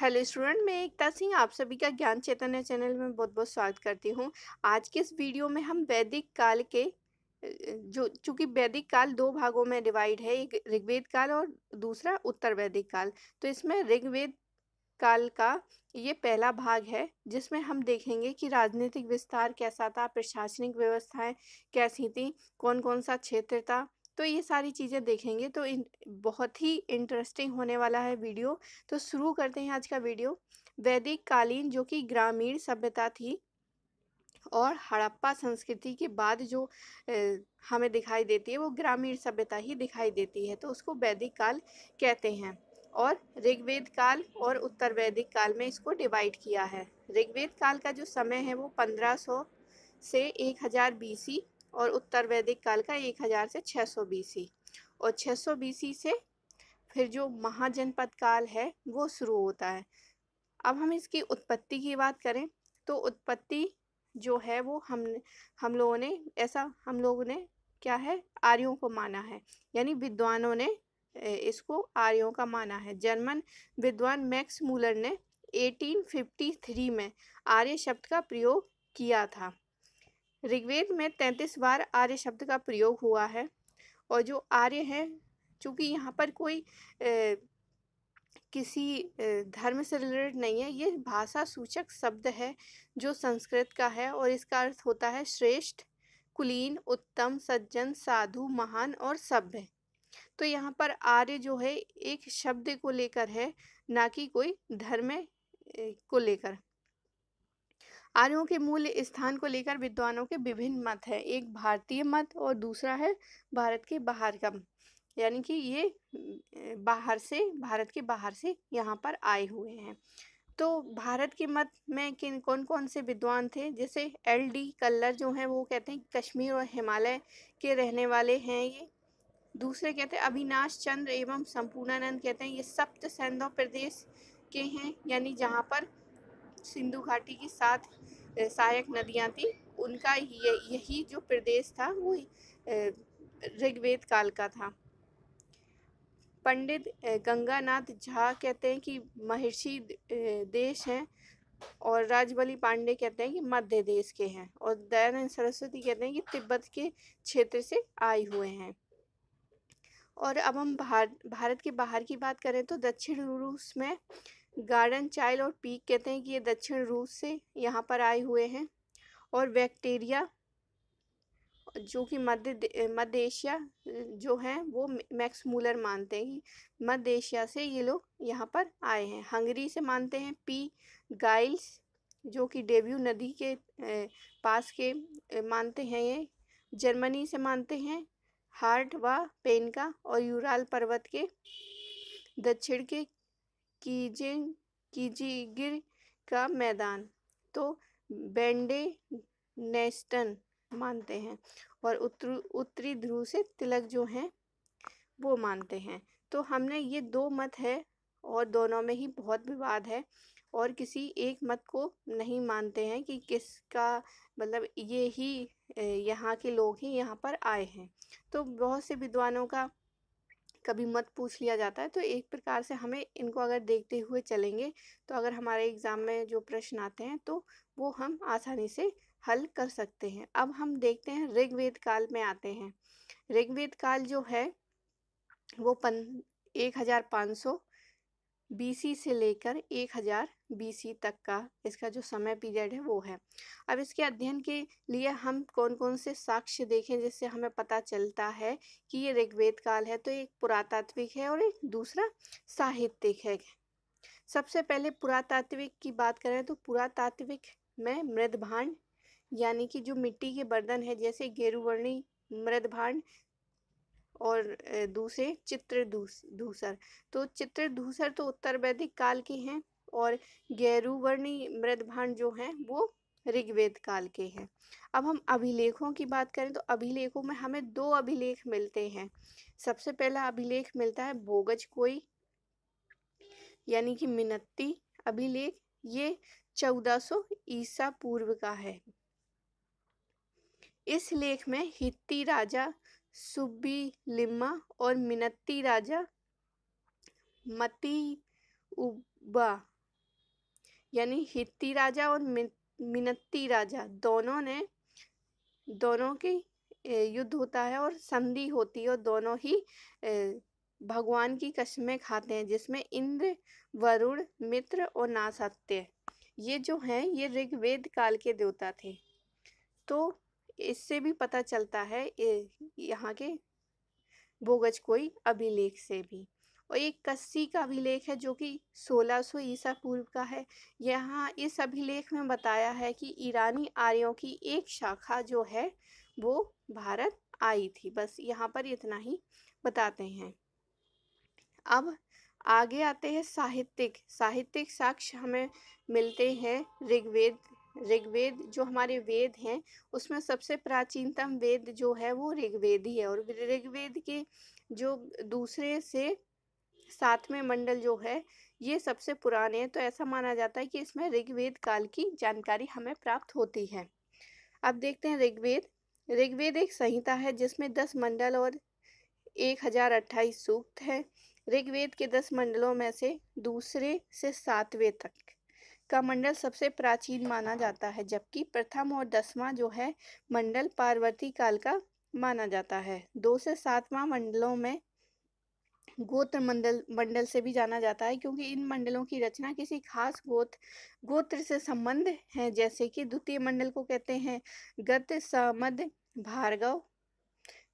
hello student मैं एकता सिंह आप सभी का ज्ञान चैतन्य चैनल में बहुत बहुत स्वागत करती हूँ आज के इस वीडियो में हम वैदिक काल के जो चूंकि वैदिक काल दो भागों में डिवाइड है एक ऋग्वेद काल और दूसरा उत्तर वैदिक काल तो इसमें ऋग्वेद काल का ये पहला भाग है जिसमें हम देखेंगे कि राजनीतिक विस्तार कैसा था प्रशासनिक व्यवस्थाएं कैसी थी कौन कौन सा क्षेत्र था तो ये सारी चीज़ें देखेंगे तो बहुत ही इंटरेस्टिंग होने वाला है वीडियो तो शुरू करते हैं आज का वीडियो वैदिक कालीन जो कि ग्रामीण सभ्यता थी और हड़प्पा संस्कृति के बाद जो हमें दिखाई देती है वो ग्रामीण सभ्यता ही दिखाई देती है तो उसको वैदिक काल कहते हैं और ऋग्वेद काल और उत्तर वैदिक काल में इसको डिवाइड किया है ऋग्वेद काल का जो समय है वो 1500 से 1000 बीसी और उत्तर वैदिक काल का 1000 से 600 बीसी और 600 बीसी से फिर जो महाजनपद काल है वो शुरू होता है अब हम इसकी उत्पत्ति की बात करें तो उत्पत्ति जो है वो हम हम लोगों ने ऐसा हम लोगों ने क्या है आर्यों को माना है यानी विद्वानों ने इसको आर्यों का माना है जर्मन विद्वान मैक्स मूलर ने 1853 में आर्य शब्द का प्रयोग किया था ऋग्वेद में तैंतीस बार आर्य शब्द का प्रयोग हुआ है और जो आर्य है चूँकि यहाँ पर कोई ए, किसी धर्म से रिलेटेड नहीं है ये भाषा सूचक शब्द है जो संस्कृत का है और इसका अर्थ होता है श्रेष्ठ कुलीन उत्तम सज्जन साधु महान और सभ्य तो यहाँ पर आर्य जो है एक शब्द को लेकर है ना कि कोई धर्म को लेकर आर्यों के मूल स्थान को लेकर विद्वानों के विभिन्न मत हैं एक भारतीय मत और दूसरा है भारत के बाहर का यानी कि ये बाहर से भारत के बाहर से यहाँ पर आए हुए हैं तो भारत के मत में किन कौन कौन से विद्वान थे जैसे एल डी कल्लर जो हैं वो कहते हैं कश्मीर और हिमालय के रहने वाले हैं ये दूसरे कहते हैं अविनाश चंद्र एवं संपूर्णानंद कहते हैं ये सप्त सैंधव प्रदेश के हैं यानी जहाँ पर सिंधु घाटी की सात सहायक नदियाँ थी उनका ये यही जो प्रदेश था वो ऋग्वेद काल का था पंडित गंगानाथ झा कहते हैं कि महर्षि देश हैं और राजबली पांडे कहते हैं कि मध्य देश के हैं और दयानंद सरस्वती कहते हैं कि तिब्बत के क्षेत्र से आए हुए हैं और अब हम भारत भारत के बाहर की बात करें तो दक्षिण रूस में गार्डन चाइल और पीक कहते हैं कि ये दक्षिण रूस से यहाँ पर आए हुए हैं और बैक्टीरिया जो कि मध्य मध्य एशिया जो हैं वो मैक्स मूलर मानते हैं कि मध्य एशिया से ये लोग यहाँ पर आए हैं हंगरी से मानते हैं पी गाइल्स जो कि डेब्यू नदी के पास के मानते हैं ये जर्मनी से मानते हैं हार्ट व पेनका और यूराल पर्वत के दक्षिण के कीजे कीजीगिर का मैदान तो बेंडे नेस्टन मानते हैं और उत्तर उत्तरी ध्रुव से तिलक जो हैं वो मानते हैं तो हमने ये दो मत है और दोनों में ही बहुत विवाद है और किसी एक मत को नहीं मानते हैं कि किसका मतलब ये ही यहाँ के लोग ही यहाँ पर आए हैं तो बहुत से विद्वानों का कभी मत पूछ लिया जाता है तो एक प्रकार से हमें इनको अगर देखते हुए चलेंगे तो अगर हमारे एग्ज़ाम में जो प्रश्न आते हैं तो वो हम आसानी से हल कर सकते हैं अब हम देखते हैं ऋग्वेद काल में आते हैं ऋग्वेद काल जो है वो पन एक हज़ार पाँच सौ बीसी से लेकर 1000 हज़ार बीसी तक का इसका जो समय पीरियड है वो है अब इसके अध्ययन के लिए हम कौन कौन से साक्ष्य देखें जिससे हमें पता चलता है कि ये ऋग्वेद काल है तो एक पुरातात्विक है और एक दूसरा साहित्यिक है सबसे पहले पुरातात्विक की बात करें तो पुरातात्विक में मृदभांड यानी कि जो मिट्टी के बर्तन है जैसे गेरुवर्णी मृदभांड और दूसरे चित्र धूसर दूसर तो चित्र दूसर तो उत्तर वैदिक काल के हैं और गैरुवर्णी मृदभांड जो हैं वो ऋग्वेद काल के हैं अब हम अभिलेखों की बात करें तो अभिलेखों में हमें दो अभिलेख मिलते हैं सबसे पहला अभिलेख मिलता है बोगज कोई यानी कि मिनत्ती अभिलेख ये चौदह सो ईसा पूर्व का है इस लेख में हित्ती राजा सुबी लिम्मा और मिनत्ती राजा मती उबा यानी हित्ती राजा और मिनती राजा दोनों ने दोनों की युद्ध होता है और संधि होती है और दोनों ही भगवान की कस्में खाते हैं जिसमें इंद्र वरुण मित्र और नासत्य ये जो हैं ये ऋग्वेद काल के देवता थे तो इससे भी पता चलता है यहाँ के बोगज कोई अभिलेख से भी और एक कस्सी का अभिलेख है जो कि 1600 सौ ईसा पूर्व का है यहाँ इस अभिलेख में बताया है कि ईरानी आर्यों की एक शाखा जो है वो भारत आई थी बस यहाँ पर इतना ही बताते हैं अब आगे आते हैं साहित्यिक साहित्यिक साक्ष्य हमें मिलते हैं ऋग्वेद ऋग्वेद जो हमारे वेद हैं उसमें सबसे प्राचीनतम वेद जो है वो ऋग्वेद ही है और ऋग्वेद के जो दूसरे से सातवें मंडल जो है ये सबसे पुराने हैं तो ऐसा माना जाता है कि इसमें ऋग्वेद काल की जानकारी हमें प्राप्त होती है अब देखते हैं ऋग्वेद ऋग्वेद एक संहिता है जिसमें दस मंडल और एक हजार अट्ठाईस सूक्त है ऋग्वेद के दस मंडलों में से दूसरे से सातवें तक का मंडल सबसे प्राचीन माना जाता है जबकि प्रथम और दसवां जो है मंडल पार्वती काल का माना जाता है दो से सातवां मंडलों में गोत्र मंडल मंडल से भी जाना जाता है क्योंकि इन मंडलों की रचना किसी खास गोत्र गोत्र से संबंध है जैसे कि द्वितीय मंडल को कहते हैं गत समद भार्गव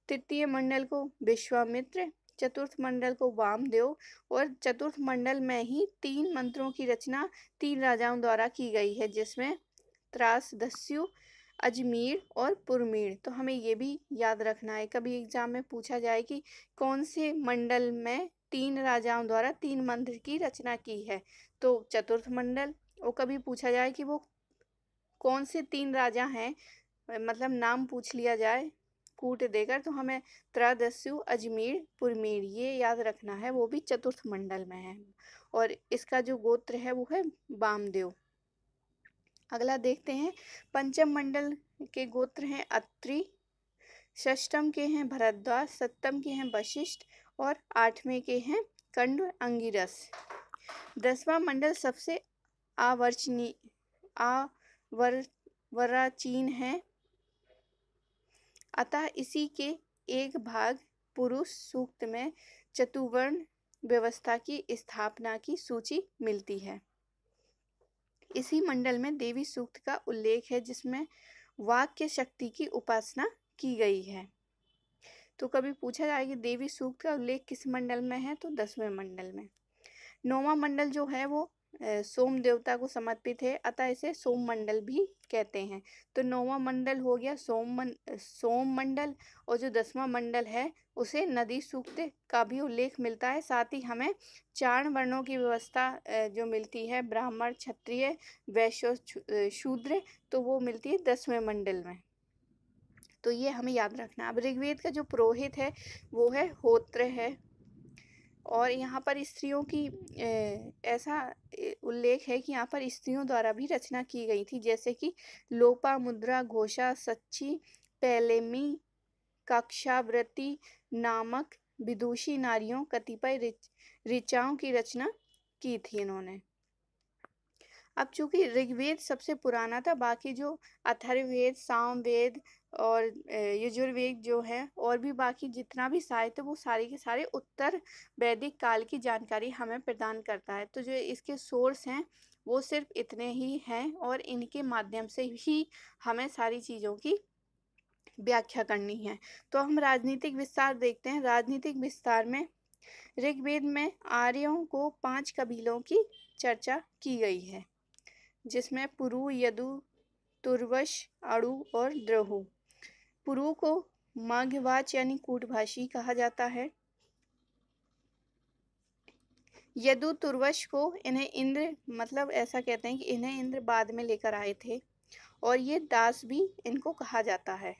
तृतीय मंडल को विश्वामित्र चतुर्थ मंडल को वाम देव और चतुर्थ मंडल में ही तीन मंत्रों की रचना तीन राजाओं द्वारा की गई है जिसमें त्रास दस्यु अजमीर और पुरमीर तो हमें ये भी याद रखना है कभी एग्जाम में पूछा जाए कि कौन से मंडल में तीन राजाओं द्वारा तीन मंत्र की रचना की है तो चतुर्थ मंडल और कभी पूछा जाए कि वो कौन से तीन राजा हैं मतलब नाम पूछ लिया जाए कूट देकर तो हमें त्रादस्यु अजमेर पुरमेर ये याद रखना है वो भी चतुर्थ मंडल में है और इसका जो गोत्र है वो है बामदेव अगला देखते हैं पंचम मंडल के गोत्र हैं अत्रि षष्टम के हैं भरद्वाज सप्तम के हैं वशिष्ठ और आठवें के हैं कंड अंगिरस दसवा मंडल सबसे आवर्चनी आवर वराचीन है अतः इसी के एक भाग पुरुष सूक्त में चतुवर्ण व्यवस्था की स्थापना की सूची मिलती है इसी मंडल में देवी सूक्त का उल्लेख है जिसमें वाक्य शक्ति की उपासना की गई है तो कभी पूछा जाए कि देवी सूक्त का उल्लेख किस मंडल में है तो दसवें मंडल में नौवा मंडल जो है वो सोम देवता को समर्पित है अतः इसे सोम मंडल भी कहते हैं तो नौवा मंडल हो गया सोम मन सोम मंडल और जो दसवां मंडल है उसे नदी सूक्त का भी उल्लेख मिलता है साथ ही हमें चार वर्णों की व्यवस्था जो मिलती है ब्राह्मण क्षत्रिय वैश्य शूद्र तो वो मिलती है दसवें मंडल में तो ये हमें याद रखना अब ऋग्वेद का जो पुरोहित है वो है होत्र है और यहाँ पर स्त्रियों की ऐसा उल्लेख है कि यहाँ पर स्त्रियों द्वारा भी रचना की गई थी जैसे कि लोपा मुद्रा घोषा सच्ची पैलेमी कक्षावृति नामक विदुषी नारियों कतिपय रिच, ऋचाओं की रचना की थी इन्होंने अब चूंकि ऋग्वेद सबसे पुराना था बाकी जो अथर्ववेद सामवेद और यजुर्वेद जो है और भी बाकी जितना भी साहित्य वो सारे के सारे उत्तर वैदिक काल की जानकारी हमें प्रदान करता है तो जो इसके सोर्स हैं वो सिर्फ इतने ही हैं और इनके माध्यम से ही हमें सारी चीज़ों की व्याख्या करनी है तो हम राजनीतिक विस्तार देखते हैं राजनीतिक विस्तार में ऋग्वेद में आर्यों को पांच कबीलों की चर्चा की गई है जिसमें पुरु यदु तुर्वश आड़ू और द्रहु पुरु को माघवाच यानी कूटभाषी कहा जाता है यदु तुर्वश को इन्हें इंद्र मतलब ऐसा कहते हैं कि इन्हें इंद्र बाद में लेकर आए थे और ये दास भी इनको कहा जाता है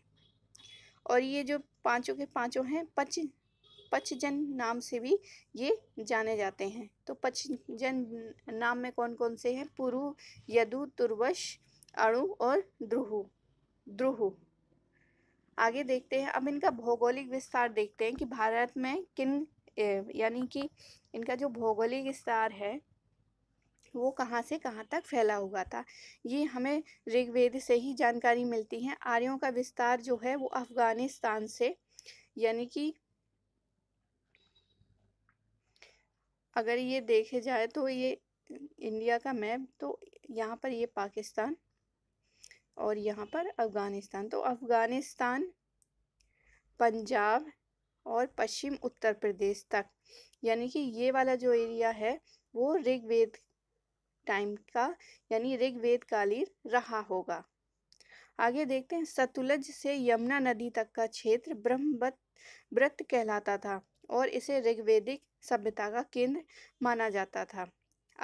और ये जो पांचों के पांचों हैं पच पचजन नाम से भी ये जाने जाते हैं तो पचजन नाम में कौन कौन से हैं पुरु यदु तुर्वश अणु और द्रुहु द्रुहु आगे देखते हैं अब इनका भौगोलिक विस्तार देखते हैं कि भारत में किन यानी कि इनका जो भौगोलिक विस्तार है वो कहाँ से कहाँ तक फैला हुआ था ये हमें ऋग्वेद से ही जानकारी मिलती है आर्यों का विस्तार जो है वो अफ़गानिस्तान से यानी कि अगर ये देखे जाए तो ये इंडिया का मैप तो यहाँ पर ये पाकिस्तान और यहाँ पर अफ़गानिस्तान तो अफ़गानिस्तान पंजाब और पश्चिम उत्तर प्रदेश तक यानी कि ये वाला जो एरिया है वो ऋग्वेद टाइम का यानी ऋग्वेद कालीन रहा होगा आगे देखते हैं सतुलज से यमुना नदी तक का क्षेत्र ब्रह्मवत व्रत कहलाता था और इसे ऋग्वेदिक सभ्यता का केंद्र माना जाता था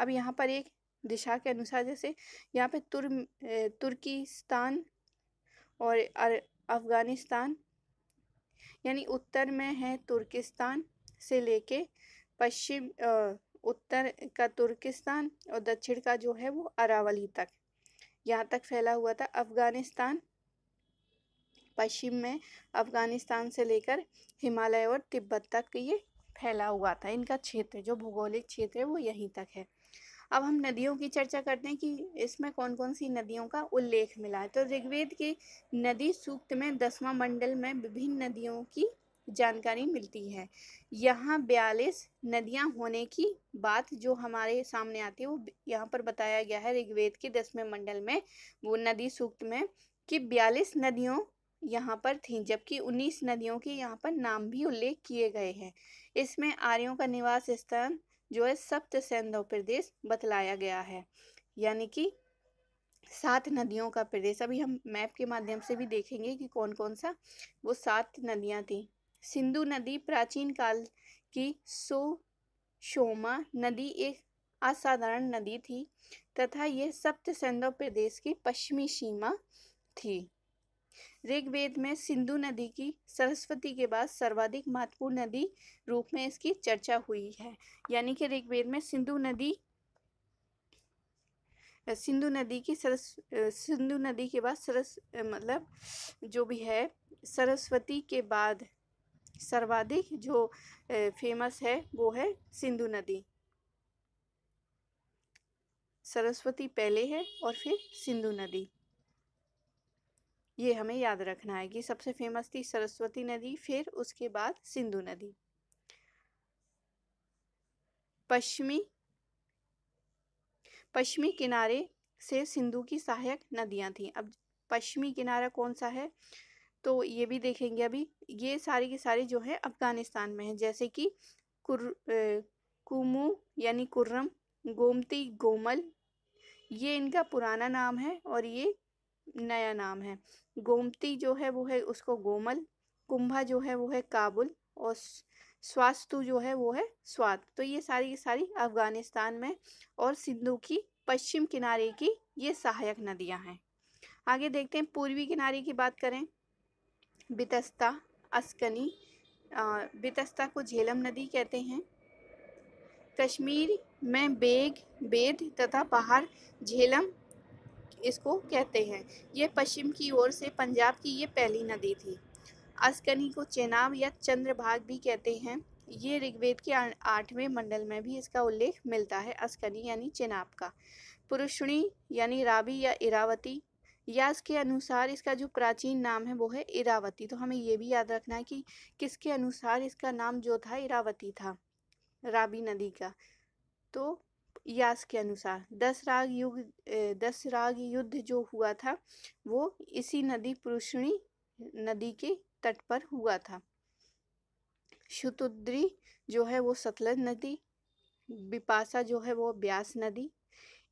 अब यहाँ पर एक दिशा के अनुसार जैसे यहाँ पे तुर तुर्किस्तान और अफ़गानिस्तान यानी उत्तर में है तुर्किस्तान से लेके पश्चिम उत्तर का तुर्किस्तान और दक्षिण का जो है वो अरावली तक यहाँ तक फैला हुआ था अफ़गानिस्तान पश्चिम में अफ़गानिस्तान से लेकर हिमालय और तिब्बत तक ये फैला हुआ था इनका क्षेत्र जो भूगोलिक क्षेत्र है वो यहीं तक है अब हम नदियों की चर्चा करते हैं कि इसमें कौन कौन सी नदियों का उल्लेख मिला है तो ऋग्वेद के नदी सूक्त में दसवां मंडल में विभिन्न नदियों की जानकारी मिलती है यहाँ बयालीस नदियाँ होने की बात जो हमारे सामने आती है वो यहाँ पर बताया गया है ऋग्वेद के दसवें मंडल में वो नदी सूक्त में कि बयालीस नदियों यहाँ पर थीं जबकि उन्नीस नदियों के यहाँ पर नाम भी उल्लेख किए गए हैं इसमें आर्यों का निवास स्थान जो है सप्त सैंधव प्रदेश बतलाया गया है यानी कि सात नदियों का प्रदेश अभी हम मैप के माध्यम से भी देखेंगे कि कौन कौन सा वो सात नदियाँ थी सिंधु नदी प्राचीन काल की सो शोमा नदी एक असाधारण नदी थी तथा यह सप्त प्रदेश की पश्चिमी सीमा थी ऋग्वेद में सिंधु नदी की सरस्वती के बाद सर्वाधिक महत्वपूर्ण नदी रूप में इसकी चर्चा हुई है यानी कि ऋग्वेद में सिंधु नदी सिंधु नदी की सरस सिंधु नदी के बाद सरस मतलब जो भी है सरस्वती के बाद सर्वाधिक जो फेमस है वो है सिंधु नदी सरस्वती पहले है और फिर सिंधु नदी ये हमें याद रखना है कि सबसे फेमस थी सरस्वती नदी फिर उसके बाद सिंधु नदी पश्चिमी पश्चिमी किनारे से सिंधु की सहायक नदियां थीं अब पश्चिमी किनारा कौन सा है तो ये भी देखेंगे अभी ये सारे के सारे जो है अफ़गानिस्तान में हैं जैसे कि कुर कुमू यानी कुर्रम गोमती गोमल ये इनका पुराना नाम है और ये नया नाम है गोमती जो है वो है उसको गोमल कुंभा जो है वो है काबुल और स्वास्तु जो है वो है स्वाद तो ये सारी की सारी अफगानिस्तान में और सिंधु की पश्चिम किनारे की ये सहायक नदियां हैं आगे देखते हैं पूर्वी किनारे की बात करें बितस्ता अस्कनी बितस्ता को झेलम नदी कहते हैं कश्मीर में बेग बेद तथा बाहर झेलम इसको कहते हैं ये पश्चिम की ओर से पंजाब की ये पहली नदी थी अस्कनी को चेनाब या चंद्रभाग भी कहते हैं ये ऋग्वेद के आठवें मंडल में भी इसका उल्लेख मिलता है अस्कनी यानी चेनाब का पुरुषणी यानी राबी या इरावती या इसके अनुसार इसका जो प्राचीन नाम है वो है इरावती तो हमें ये भी याद रखना है कि किसके अनुसार इसका नाम जो था इरावती था राबी नदी का तो इयास के अनुसार दस राग युग दस राग युद्ध जो हुआ था वो इसी नदी पुरुषणी नदी के तट पर हुआ था शुतुद्री जो है वो सतलज नदी बिपासा जो है वो ब्यास नदी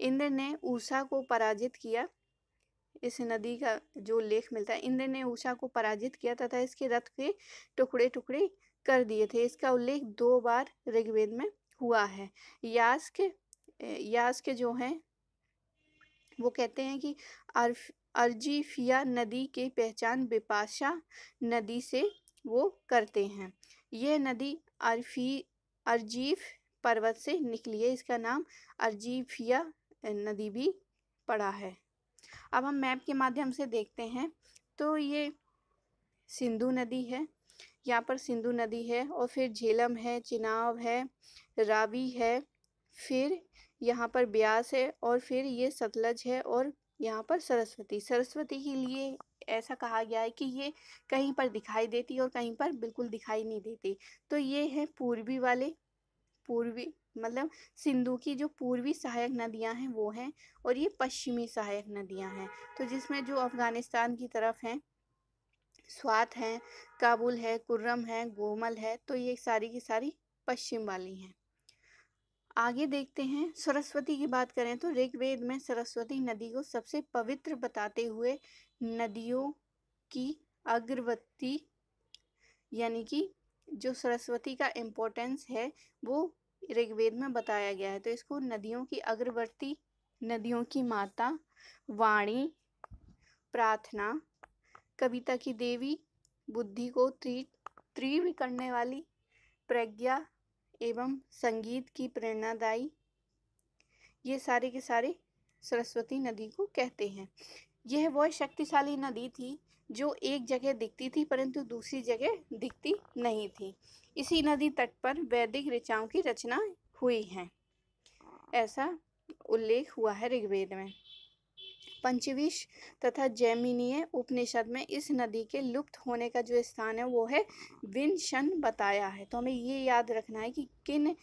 इंद्र ने ऊषा को पराजित किया इस नदी का जो लेख मिलता है इंद्र ने ऊषा को पराजित किया तथा इसके रथ के टुकड़े टुकड़े कर दिए थे इसका उल्लेख दो बार ऋग्वेद में हुआ है यास्क यास के जो हैं वो कहते हैं कि अर्फ अर्जीफिया नदी के पहचान बिपाशा नदी से वो करते हैं यह नदी अर्फी अर्जीफ पर्वत से निकली है इसका नाम अर्जीफिया नदी भी पड़ा है अब हम मैप के माध्यम से देखते हैं तो ये सिंधु नदी है यहाँ पर सिंधु नदी है और फिर झेलम है चिनाव है रावी है फिर यहाँ पर ब्यास है और फिर ये सतलज है और यहाँ पर सरस्वती सरस्वती के लिए ऐसा कहा गया है कि ये कहीं पर दिखाई देती और कहीं पर बिल्कुल दिखाई नहीं देती तो ये है पूर्वी वाले पूर्वी मतलब सिंधु की जो पूर्वी सहायक नदियां हैं वो हैं और ये पश्चिमी सहायक नदियां हैं तो जिसमें जो अफ़गानिस्तान की तरफ हैं स्वात हैं काबुल है कुर्रम है गोमल है तो ये सारी की सारी पश्चिम वाली हैं आगे देखते हैं सरस्वती की बात करें तो ऋग्वेद में सरस्वती नदी को सबसे पवित्र बताते हुए नदियों की अग्रवती यानी कि जो सरस्वती का इम्पोर्टेंस है वो ऋग्वेद में बताया गया है तो इसको नदियों की अग्रवर्ती नदियों की माता वाणी प्रार्थना कविता की देवी बुद्धि को त्रि तीव्र करने वाली प्रज्ञा एवं संगीत की प्रेरणादायी ये सारे के सारे सरस्वती नदी को कहते हैं यह वह शक्तिशाली नदी थी जो एक जगह दिखती थी परंतु दूसरी जगह दिखती नहीं थी इसी नदी तट पर वैदिक ऋचाओं की रचना हुई है ऐसा उल्लेख हुआ है ऋग्वेद में पंचविश तथा जैमिनीय उपनिषद में इस नदी के लुप्त होने का जो स्थान है वो है विनशन बताया है तो हमें ये याद रखना है कि किन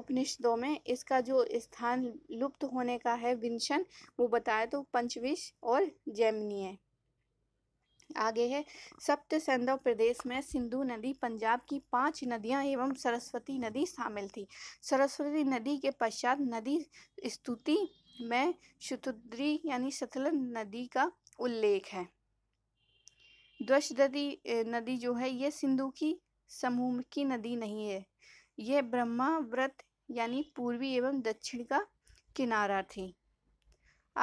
उपनिषदों में इसका जो स्थान लुप्त होने का है विनशन वो बताया तो पंचविश और जैमिनीय आगे है सप्त संधव प्रदेश में सिंधु नदी पंजाब की पांच नदियां एवं सरस्वती नदी शामिल थी सरस्वती नदी के पश्चात नदी स्तुति में शतुद्री यानी सतलज नदी का उल्लेख है द्वश नदी नदी जो है ये सिंधु की समूह की नदी नहीं है यह ब्रह्मा व्रत यानी पूर्वी एवं दक्षिण का किनारा थी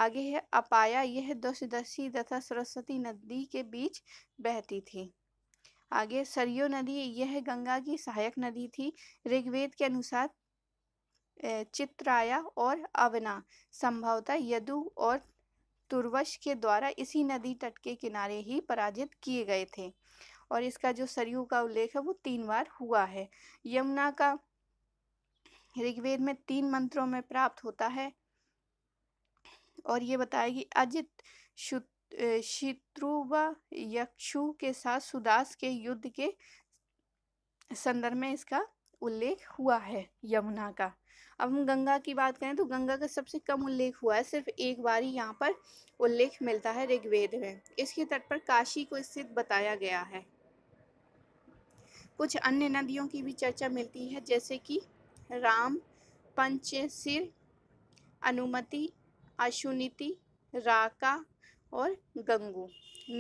आगे है अपाया यह दशदशी तथा सरस्वती नदी के बीच बहती थी आगे सरयू नदी यह गंगा की सहायक नदी थी ऋग्वेद के अनुसार चित्राया और अवना संभवतः यदु और तुर्वश के द्वारा इसी नदी तट के किनारे ही पराजित किए गए थे और इसका जो सरयू का उल्लेख है वो तीन बार हुआ है यमुना का ऋग्वेद में तीन मंत्रों में प्राप्त होता है और ये बताएगी अजित शत्रु यक्षु के साथ सुदास के युद्ध के संदर्भ में इसका उल्लेख हुआ है यमुना का अब हम गंगा की बात करें तो गंगा का सबसे कम उल्लेख हुआ है सिर्फ एक बार ही यहाँ पर उल्लेख मिलता है ऋग्वेद में इसके तट पर काशी को स्थित बताया गया है कुछ अन्य नदियों की भी चर्चा मिलती है जैसे कि राम पंच सिर अनुमति अशुनिति राका और गंगू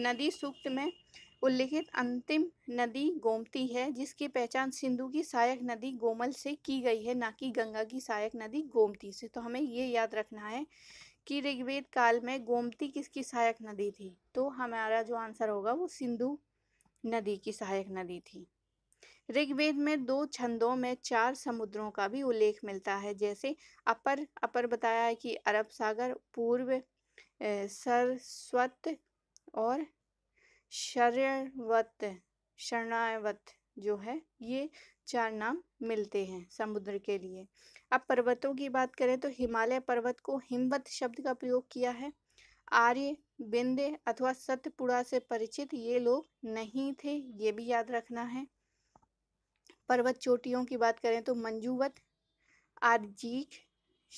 नदी सूक्त में उल्लिखित अंतिम नदी गोमती है जिसकी पहचान सिंधु की सहायक नदी गोमल से की गई है ना कि गंगा की सहायक नदी गोमती से तो हमें ये याद रखना है कि ऋग्वेद काल में गोमती किसकी सहायक नदी थी तो हमारा जो आंसर होगा वो सिंधु नदी की सहायक नदी थी ऋग्वेद में दो छंदों में चार समुद्रों का भी उल्लेख मिलता है जैसे अपर अपर बताया है कि अरब सागर पूर्व सरस्वत और शरणवत शरणावत जो है ये चार नाम मिलते हैं समुद्र के लिए अब पर्वतों की बात करें तो हिमालय पर्वत को हिमवत शब्द का प्रयोग किया है आर्य बिंदे अथवा सतपुड़ा से परिचित ये लोग नहीं थे ये भी याद रखना है पर्वत चोटियों की बात करें तो मंजूवत आर्जीक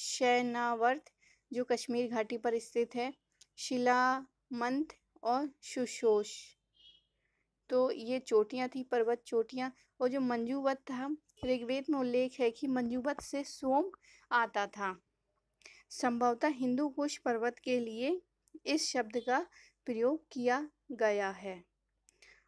शैनावर्त जो कश्मीर घाटी पर स्थित है शिलामंथ और सुशोष तो ये चोटियाँ थी पर्वत चोटियाँ और जो मंजूवत था ऋग्वेद में उल्लेख है कि मंजूवत से सोम आता था संभवतः हिंदू कुश पर्वत के लिए इस शब्द का प्रयोग किया गया है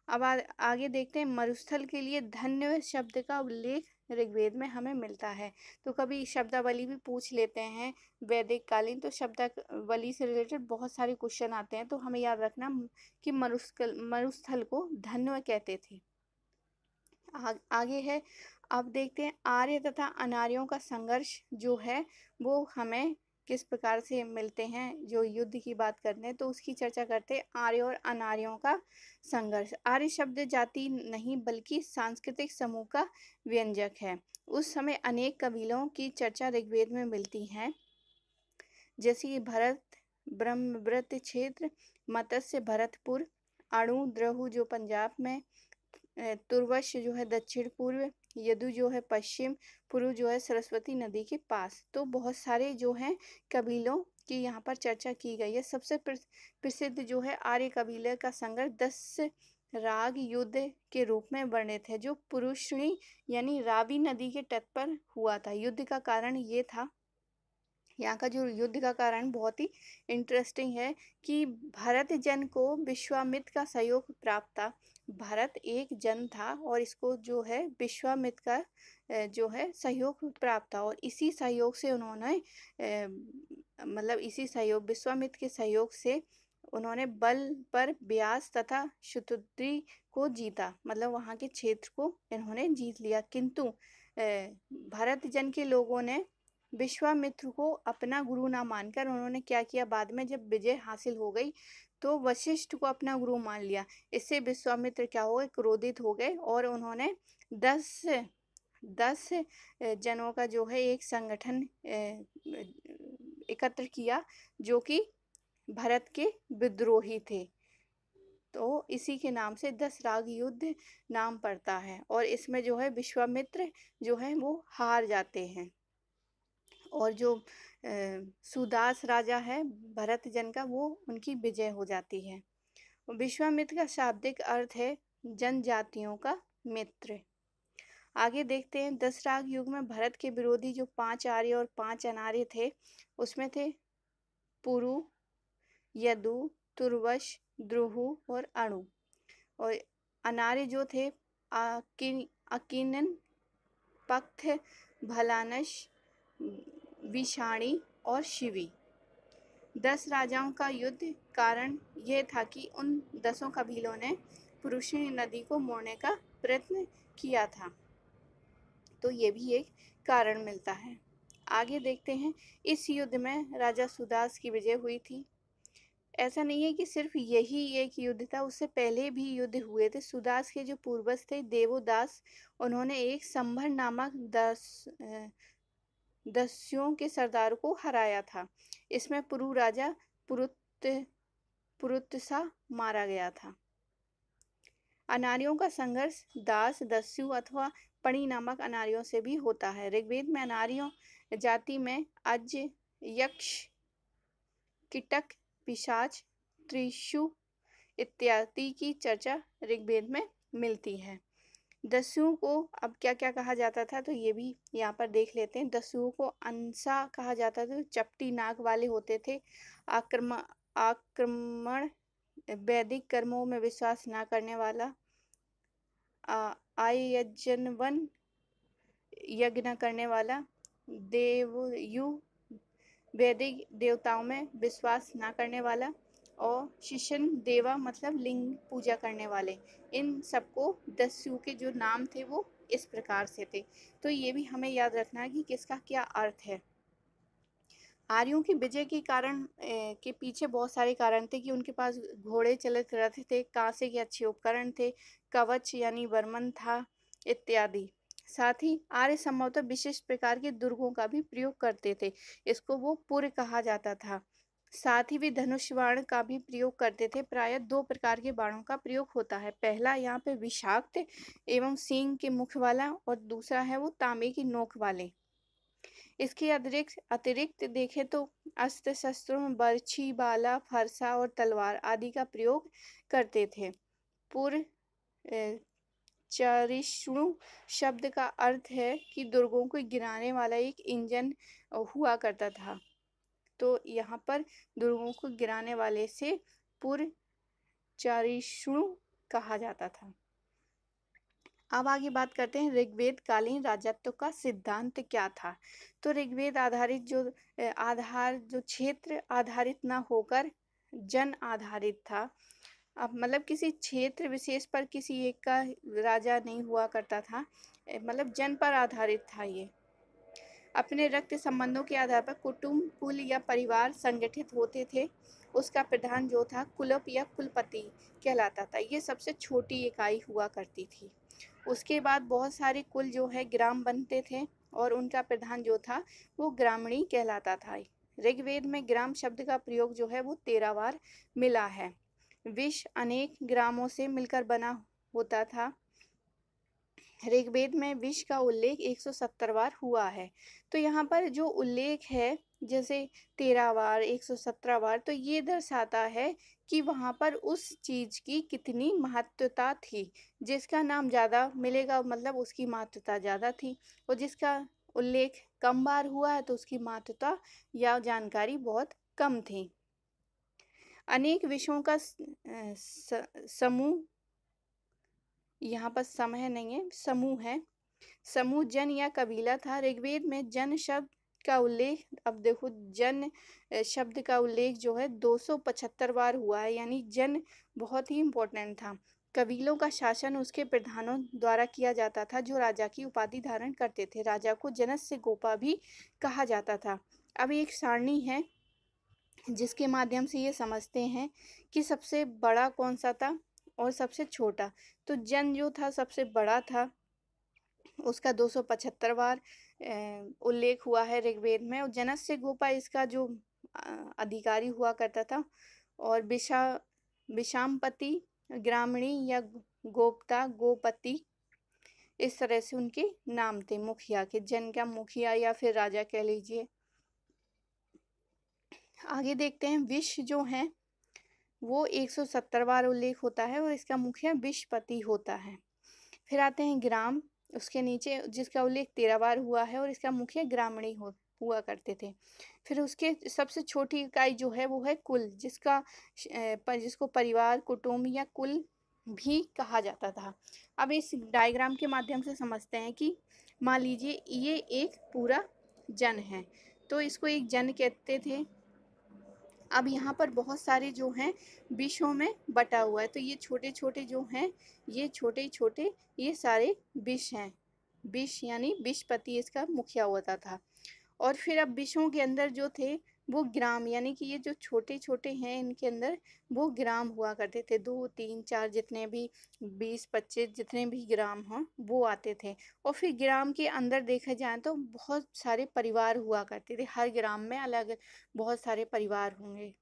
अब आ, आगे देखते हैं मरुस्थल के लिए धन्य शब्द का उल्लेख ऋग्वेद में हमें मिलता है तो कभी शब्दावली भी पूछ लेते हैं वैदिक कालीन तो शब्दावली से रिलेटेड बहुत सारे क्वेश्चन आते हैं तो हमें याद रखना कि मरुस्थल मरुस्थल को धन्य कहते थे आ, आगे है अब देखते हैं आर्य तथा अनार्यों का संघर्ष जो है वो हमें किस प्रकार से मिलते हैं जो युद्ध की बात करते हैं तो उसकी चर्चा करते हैं आर्य और अनार्यों का संघर्ष आर्य शब्द जाति नहीं बल्कि सांस्कृतिक समूह का व्यंजक है उस समय अनेक कबीलों की चर्चा ऋग्वेद में मिलती है जैसे कि भरत ब्रह्मव्रत क्षेत्र मत्स्य भरतपुर अणु द्रहु जो पंजाब में तुर्वश जो है दक्षिण पूर्व यदु जो है पश्चिम पूर्व जो है सरस्वती नदी के पास तो बहुत सारे जो हैं कबीलों की यहाँ पर चर्चा की गई है सबसे प्रसिद्ध जो है आर्य कबीले का संग्रह दस राग युद्ध के रूप में वर्णित है जो पुरुषणी यानी रावी नदी के तट पर हुआ था युद्ध का कारण ये था यहाँ का जो युद्ध का कारण बहुत ही इंटरेस्टिंग है कि भारत जन को विश्वामित्र का सहयोग प्राप्त था भारत एक जन था और इसको जो है विश्वामित्र का जो है सहयोग प्राप्त था और इसी सहयोग से उन्होंने मतलब इसी सहयोग विश्वामित्र के सहयोग से उन्होंने बल पर ब्यास तथा शुतुद्री को जीता मतलब वहाँ के क्षेत्र को इन्होंने जीत लिया किंतु भरत जन के लोगों ने विश्वामित्र को अपना गुरु ना मानकर उन्होंने क्या किया बाद में जब विजय हासिल हो गई तो वशिष्ठ को अपना गुरु मान लिया इससे विश्वामित्र क्या हो गए क्रोधित हो गए और उन्होंने दस दस जनों का जो है एक संगठन एकत्र किया जो कि भरत के विद्रोही थे तो इसी के नाम से दस राग युद्ध नाम पड़ता है और इसमें जो है विश्वामित्र जो है वो हार जाते हैं और जो सुदास राजा है भरत जन का वो उनकी विजय हो जाती है विश्वामित्र का शाब्दिक अर्थ है जनजातियों का मित्र आगे देखते हैं राग युग में भरत के विरोधी जो पांच आर्य और पांच अनार्य थे उसमें थे पुरु यदु तुर्वश द्रुहु और अणु और अनार्य जो थे अकिन अकिनन पक्थ भलानश विषाणी और शिवी दस राजाओं का युद्ध कारण यह था कि उन दसों कबीलों ने पुरुषी नदी को मोड़ने का प्रयत्न किया था तो ये भी एक कारण मिलता है आगे देखते हैं इस युद्ध में राजा सुदास की विजय हुई थी ऐसा नहीं है कि सिर्फ यही एक युद्ध था उससे पहले भी युद्ध हुए थे सुदास के जो पूर्वज थे देवोदास उन्होंने एक संभर नामक दस दस्युओं के सरदार को हराया था इसमें पुरु राजा पुरुत पुरुत्सा मारा गया था अनारियों का संघर्ष दास दस्यु अथवा पणी नामक अनार्यों से भी होता है ऋग्वेद में अनार्यों जाति में अज यक्ष कीटक पिशाच त्रिशु इत्यादि की चर्चा ऋग्वेद में मिलती है दस्युओं को अब क्या क्या कहा जाता था तो ये भी यहाँ पर देख लेते हैं दस्युओं को अंसा कहा जाता था चपटी नाक वाले होते थे आक्रम आक्रमण वैदिक कर्मों में विश्वास ना करने वाला आयजनवन यज्ञ न करने वाला देवयु वैदिक देवताओं में विश्वास ना करने वाला और शिशन देवा मतलब लिंग पूजा करने वाले इन सबको दस्यु के जो नाम थे वो इस प्रकार से थे तो ये भी हमें याद रखना है कि किसका क्या अर्थ है आर्यों की विजय के कारण के पीछे बहुत सारे कारण थे कि उनके पास घोड़े चलित रथ थे कांसे के अच्छे उपकरण थे कवच यानी वर्मन था इत्यादि साथ ही आर्य संभवतः विशेष प्रकार के दुर्गों का भी प्रयोग करते थे इसको वो पूर्व कहा जाता था साथ ही वे धनुष बाण का भी प्रयोग करते थे प्रायः दो प्रकार के बाणों का प्रयोग होता है पहला यहाँ पे विषाक्त एवं सिंह के मुख वाला और दूसरा है वो तांबे की नोक वाले इसके अतिरिक्त अतिरिक्त देखें तो अस्त्र शस्त्रों में बर्छी बाला फरसा और तलवार आदि का प्रयोग करते थे पूर्व चरिष्णु शब्द का अर्थ है कि दुर्गों को गिराने वाला एक इंजन हुआ करता था तो यहाँ पर दुर्गों को गिराने वाले से पुरचारिषु कहा जाता था अब आगे बात करते हैं ऋग्वेद कालीन राजत्व का सिद्धांत क्या था तो ऋग्वेद आधारित जो आधार जो क्षेत्र आधारित ना होकर जन आधारित था अब मतलब किसी क्षेत्र विशेष पर किसी एक का राजा नहीं हुआ करता था मतलब जन पर आधारित था ये अपने रक्त संबंधों के आधार पर कुटुंब कुल या परिवार संगठित होते थे उसका प्रधान जो था कुलप या कुलपति कहलाता था ये सबसे छोटी इकाई हुआ करती थी उसके बाद बहुत सारे कुल जो है ग्राम बनते थे और उनका प्रधान जो था वो ग्रामणी कहलाता था ऋग्वेद में ग्राम शब्द का प्रयोग जो है वो तेरह बार मिला है विष अनेक ग्रामों से मिलकर बना होता था ऋग्वेद में विष का उल्लेख 170 बार हुआ है तो यहाँ पर जो उल्लेख है जैसे तेरह बार 117 बार तो ये दर्शाता है कि वहाँ पर उस चीज़ की कितनी महत्वता थी जिसका नाम ज़्यादा मिलेगा मतलब उसकी महत्वता ज़्यादा थी और जिसका उल्लेख कम बार हुआ है तो उसकी महत्वता या जानकारी बहुत कम थी अनेक विषयों का समूह यहाँ पर सम है नहीं है समूह है समूह जन या कबीला था ऋग्वेद में जन शब्द का उल्लेख अब देखो जन शब्द का उल्लेख जो है 275 बार हुआ है यानी जन बहुत ही इम्पोर्टेंट था कबीलों का शासन उसके प्रधानों द्वारा किया जाता था जो राजा की उपाधि धारण करते थे राजा को जनस से गोपा भी कहा जाता था अब एक सारणी है जिसके माध्यम से ये समझते हैं कि सबसे बड़ा कौन सा था और सबसे छोटा तो जन जो था सबसे बड़ा था उसका दो सौ पचहत्तर बार उल्लेख हुआ है ऋग्वेद में और जनस्य गोपा इसका जो अधिकारी हुआ करता था और विशा विषामपति ग्रामीणी या गोपता गोपति इस तरह से उनके नाम थे मुखिया के जन का मुखिया या फिर राजा कह लीजिए आगे देखते हैं विष जो हैं वो 170 बार उल्लेख होता है और इसका मुखिया विश्वपति होता है फिर आते हैं ग्राम उसके नीचे जिसका उल्लेख तेरह बार हुआ है और इसका मुखिया ग्रामीणी हो हुआ करते थे फिर उसके सबसे छोटी इकाई जो है वो है कुल जिसका जिसको परिवार कुटुंब या कुल भी कहा जाता था अब इस डायग्राम के माध्यम से समझते हैं कि मान लीजिए ये एक पूरा जन है तो इसको एक जन कहते थे अब यहाँ पर बहुत सारे जो हैं विषों में बटा हुआ है तो ये छोटे छोटे जो हैं ये छोटे छोटे ये सारे विष हैं विष यानी विषपति इसका मुखिया होता था और फिर अब विषों के अंदर जो थे वो ग्राम यानी कि ये जो छोटे छोटे हैं इनके अंदर वो ग्राम हुआ करते थे दो तीन चार जितने भी बीस पच्चीस जितने भी ग्राम हों वो आते थे और फिर ग्राम के अंदर देखा जाए तो बहुत सारे परिवार हुआ करते थे हर ग्राम में अलग बहुत सारे परिवार होंगे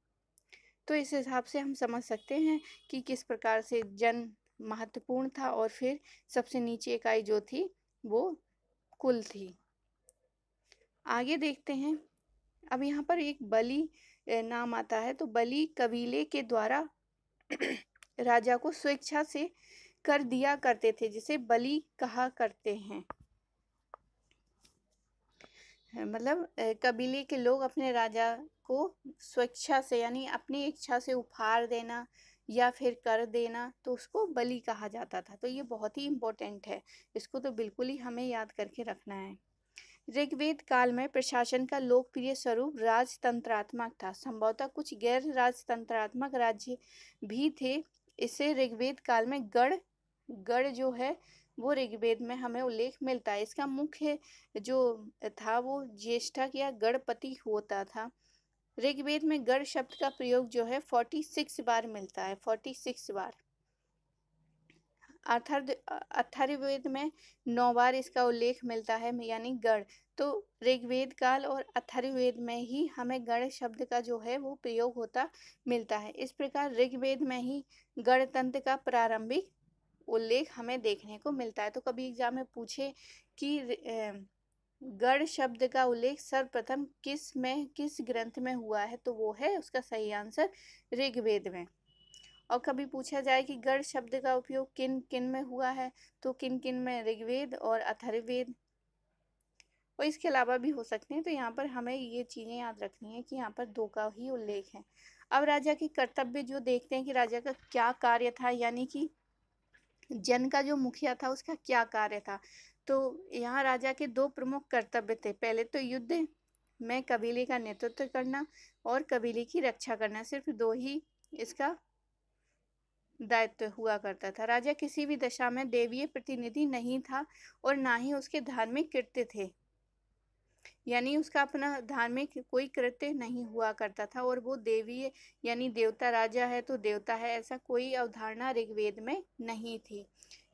तो इस हिसाब से हम समझ सकते हैं कि किस प्रकार से जन महत्वपूर्ण था और फिर सबसे नीचे इकाई जो थी वो कुल थी आगे देखते हैं अब यहाँ पर एक बलि नाम आता है तो बलि कबीले के द्वारा राजा को स्वेच्छा से कर दिया करते थे जिसे बलि कहा करते हैं मतलब कबीले के लोग अपने राजा को स्वेच्छा से यानी अपनी इच्छा से उपहार देना या फिर कर देना तो उसको बलि कहा जाता था तो ये बहुत ही इम्पोर्टेंट है इसको तो बिल्कुल ही हमें याद करके रखना है ऋग्वेद काल में प्रशासन का लोकप्रिय स्वरूप राजतंत्रात्मक था संभवतः कुछ गैर राजतंत्रात्मक राज्य भी थे इसे ऋग्वेद काल में गढ़ गढ़ जो है वो ऋग्वेद में हमें उल्लेख मिलता है इसका मुख्य जो था वो ज्येष्ठक या गढ़पति होता था ऋग्वेद में गढ़ शब्द का प्रयोग जो है फोर्टी सिक्स बार मिलता है फोर्टी सिक्स बार अथर्द अथर्ववेद में नौ बार इसका उल्लेख मिलता है यानी गढ़ तो ऋग्वेद काल और अथर्वेद में ही हमें गढ़ शब्द का जो है वो प्रयोग होता मिलता है इस प्रकार ऋग्वेद में ही गणतंत्र का प्रारंभिक उल्लेख हमें देखने को मिलता है तो कभी एग्जाम में पूछे कि गढ़ शब्द का उल्लेख सर्वप्रथम किस में किस ग्रंथ में हुआ है तो वो है उसका सही आंसर ऋग्वेद में और कभी पूछा जाए कि गढ़ शब्द का उपयोग किन किन में हुआ है तो किन किन में ऋग्वेद और अथर्वेद और इसके अलावा भी हो सकते हैं तो यहाँ पर हमें ये चीज़ें याद रखनी है कि यहाँ पर दो का ही उल्लेख है अब राजा के कर्तव्य जो देखते हैं कि राजा का क्या कार्य था यानी कि जन का जो मुखिया था उसका क्या कार्य था तो यहाँ राजा के दो प्रमुख कर्तव्य थे पहले तो युद्ध में कबीले का नेतृत्व करना और कबीले की रक्षा करना सिर्फ दो ही इसका दायित्व हुआ करता था राजा किसी भी दशा में देवीय प्रतिनिधि नहीं था और ना ही उसके धार्मिक कृत्य थे यानी उसका अपना धार्मिक कोई कृत्य नहीं हुआ करता था और वो देवीय यानी देवता राजा है तो देवता है ऐसा कोई अवधारणा ऋग्वेद में नहीं थी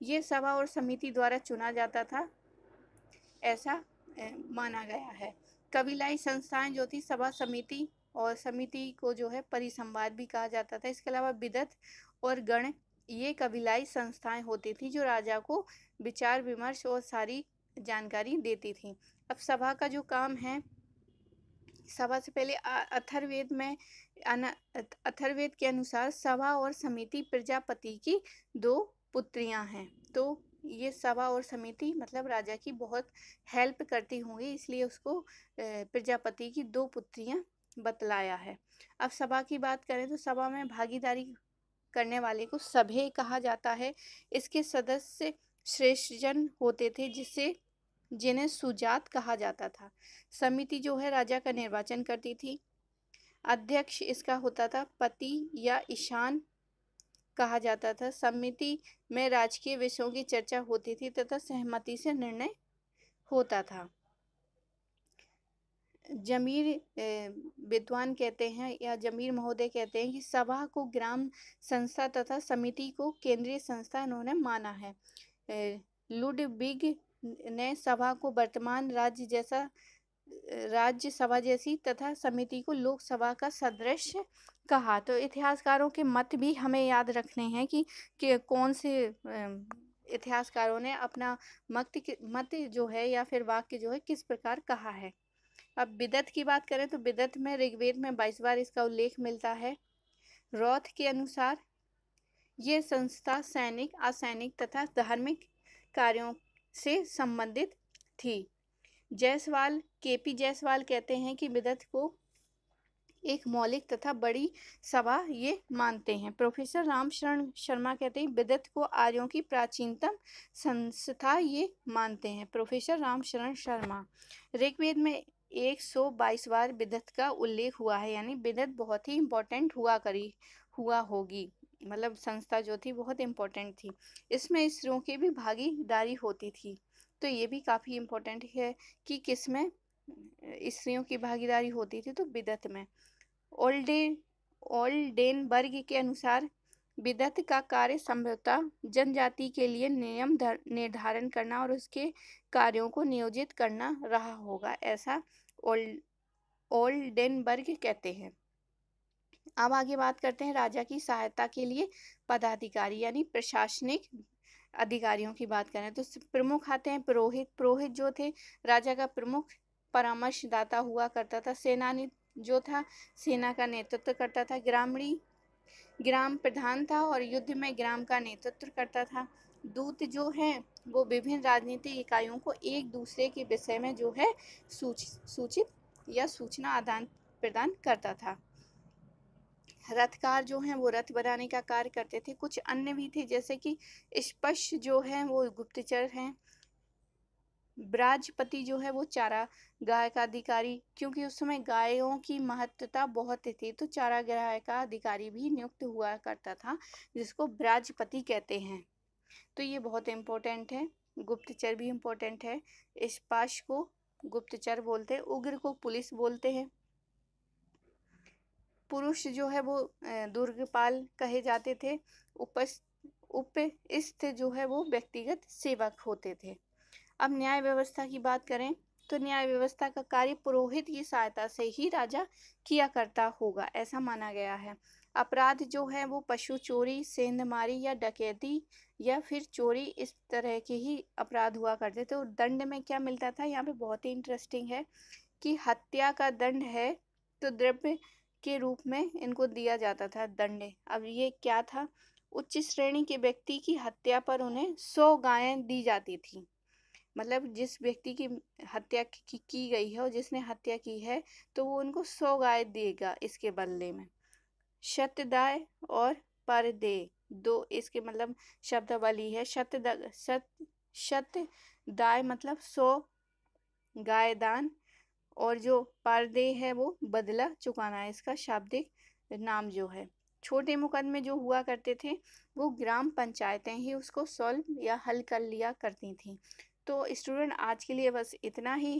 ये सभा और समिति द्वारा चुना जाता था ऐसा माना गया है कबीलाई संस्थाएं जो थी सभा समिति और समिति को जो है परिसंवाद भी कहा जाता था इसके अलावा विदत और गण ये कबीलाई संस्थाएं होती थी जो राजा को विचार विमर्श और सारी जानकारी देती थी अब सभा का जो काम है सभा से पहले अथर्वेद में अथर्वेद के अनुसार सभा और समिति प्रजापति की दो पुत्रियां हैं तो ये सभा और समिति मतलब राजा की बहुत हेल्प करती होंगी इसलिए उसको प्रजापति की दो पुत्रियां बतलाया है अब सभा की बात करें तो सभा में भागीदारी करने वाले को सभे कहा जाता है इसके सदस्य श्रेष्ठ जन होते थे जिसे जिन्हें सुजात कहा जाता था समिति जो है राजा का निर्वाचन करती थी अध्यक्ष इसका होता था पति या ईशान कहा जाता था समिति में राजकीय विषयों की चर्चा होती थी तथा सहमति से निर्णय होता था जमीर विद्वान कहते हैं या जमीर महोदय कहते हैं कि सभा को ग्राम संस्था तथा समिति को केंद्रीय संस्था इन्होंने माना है लुडबिग ने सभा को वर्तमान राज्य जैसा राज्य सभा जैसी तथा समिति को लोकसभा का सदृश कहा तो इतिहासकारों के मत भी हमें याद रखने हैं कि, कि कौन से इतिहासकारों ने अपना मत मत जो है या फिर वाक्य जो है किस प्रकार कहा है अब बिदत की बात करें तो बिदत में ऋग्वेद में बाईस बार इसका उल्लेख मिलता है रौथ के अनुसार ये संस्था सैनिक असैनिक तथा धार्मिक कार्यों से संबंधित थी जायसवाल के पी जायसवाल कहते हैं कि बिदत को एक मौलिक तथा बड़ी सभा ये मानते हैं प्रोफेसर रामशरण शर्मा कहते हैं बिदत को आर्यों की प्राचीनतम संस्था ये मानते हैं प्रोफेसर रामशरण शर्मा ऋग्वेद में एक सौ बाईस बार बिदत का उल्लेख हुआ है यानी बिदत बहुत ही इम्पोर्टेंट हुआ करी हुआ होगी मतलब संस्था जो थी बहुत इम्पोर्टेंट थी इसमें स्त्रियों की भी भागीदारी होती थी तो ये भी काफ़ी इम्पोर्टेंट है कि किस में स्त्रियों की भागीदारी होती थी तो बिदत में ओल्डे ओल्डेनबर्ग के अनुसार विद्यत का कार्य संभवतः जनजाति के लिए नियम निर्धारण करना और उसके कार्यों को नियोजित करना रहा होगा ऐसा ओल्डेनबर्ग कहते हैं अब आगे बात करते हैं राजा की सहायता के लिए पदाधिकारी यानी प्रशासनिक अधिकारियों की बात करें तो प्रमुख आते हैं पुरोहित पुरोहित जो थे राजा का प्रमुख परामर्शदाता हुआ करता था सेनानी जो था सेना का नेतृत्व करता था ग्रामीण ग्राम प्रधान था और युद्ध में ग्राम का नेतृत्व करता था दूत जो है वो विभिन्न राजनीतिक इकाइयों को एक दूसरे के विषय में जो है सूच सूचित या सूचना आदान प्रदान करता था रथकार जो हैं वो रथ बनाने का कार्य करते थे कुछ अन्य भी थे जैसे कि स्पष्ट जो है वो गुप्तचर हैं ब्राजपति जो है वो चारा गाय का अधिकारी क्योंकि उस समय गायों की महत्वता बहुत थी तो चारा गाय का अधिकारी भी नियुक्त हुआ करता था जिसको ब्राजपति कहते हैं तो ये बहुत इम्पोर्टेंट है गुप्तचर भी इम्पोर्टेंट है इस पाश को गुप्तचर बोलते हैं उग्र को पुलिस बोलते हैं पुरुष जो है वो दुर्गपाल कहे जाते थे उपस्थ उप स्थित जो है वो व्यक्तिगत सेवक होते थे अब न्याय व्यवस्था की बात करें तो न्याय व्यवस्था का कार्य पुरोहित की सहायता से ही राजा किया करता होगा ऐसा माना गया है अपराध जो है वो पशु चोरी सेंधमारी या डकैती या फिर चोरी इस तरह के ही अपराध हुआ करते थे और दंड में क्या मिलता था यहाँ पे बहुत ही इंटरेस्टिंग है कि हत्या का दंड है तो द्रव्य के रूप में इनको दिया जाता था दंड अब ये क्या था उच्च श्रेणी के व्यक्ति की हत्या पर उन्हें सौ गायें दी जाती थी मतलब जिस व्यक्ति की हत्या की, की गई है और जिसने हत्या की है तो वो उनको सौ गाय देगा इसके बदले में शतदाय और दे दो इसके मतलब शब्दावली है शत शत शत दाय मतलब सौ गाय दान और जो परदे है वो बदला चुकाना है इसका शाब्दिक नाम जो है छोटे मुकदमे जो हुआ करते थे वो ग्राम पंचायतें ही उसको सॉल्व या हल कर लिया करती थीं तो स्टूडेंट आज के लिए बस इतना ही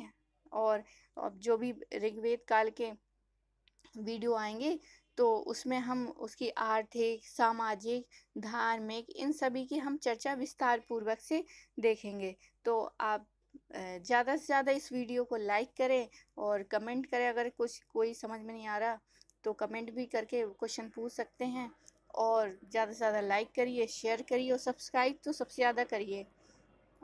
और अब जो भी ऋग्वेद काल के वीडियो आएंगे तो उसमें हम उसकी आर्थिक सामाजिक धार्मिक इन सभी की हम चर्चा विस्तार पूर्वक से देखेंगे तो आप ज़्यादा से ज़्यादा इस वीडियो को लाइक करें और कमेंट करें अगर कुछ कोई समझ में नहीं आ रहा तो कमेंट भी करके क्वेश्चन पूछ सकते हैं और ज़्यादा से ज़्यादा लाइक करिए शेयर करिए और सब्सक्राइब तो सबसे ज़्यादा करिए